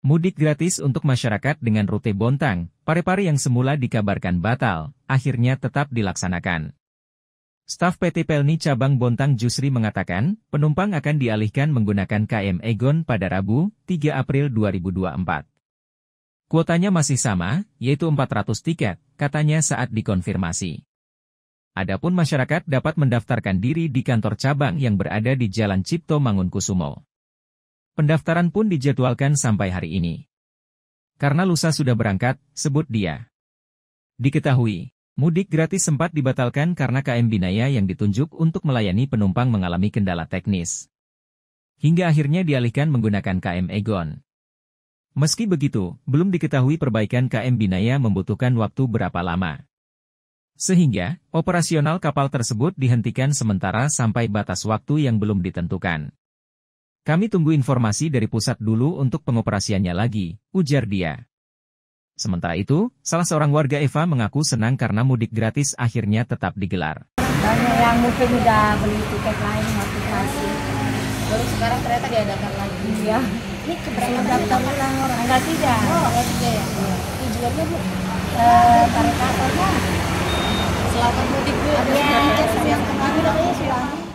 Mudik gratis untuk masyarakat dengan rute Bontang, Parepare yang semula dikabarkan batal, akhirnya tetap dilaksanakan. Staf PT Pelni Cabang Bontang Jusri mengatakan, penumpang akan dialihkan menggunakan KM Egon pada Rabu, 3 April 2024. Kuotanya masih sama, yaitu 400 tiket, katanya saat dikonfirmasi. Adapun masyarakat dapat mendaftarkan diri di kantor cabang yang berada di Jalan Cipto Mangunkusumo. Pendaftaran pun dijadwalkan sampai hari ini. Karena lusa sudah berangkat, sebut dia. Diketahui, mudik gratis sempat dibatalkan karena KM Binaya yang ditunjuk untuk melayani penumpang mengalami kendala teknis. Hingga akhirnya dialihkan menggunakan KM Egon. Meski begitu, belum diketahui perbaikan KM Binaya membutuhkan waktu berapa lama sehingga operasional kapal tersebut dihentikan sementara sampai batas waktu yang belum ditentukan. Kami tunggu informasi dari pusat dulu untuk pengoperasiannya lagi, ujar dia. Sementara itu, salah seorang warga Eva mengaku senang karena mudik gratis akhirnya tetap digelar. Banyak yang mungkin udah beli tiket lain motivasi. Baru sekarang ternyata diadakan lagi. Iya. Ini keberangkatan tahun Enggak 3. Oh, tanggal tidak ya. Tujuannya Bu? Tarik eh, eh, tarik apa Selatan mudik Bu. Iya. yang kemarin silakan.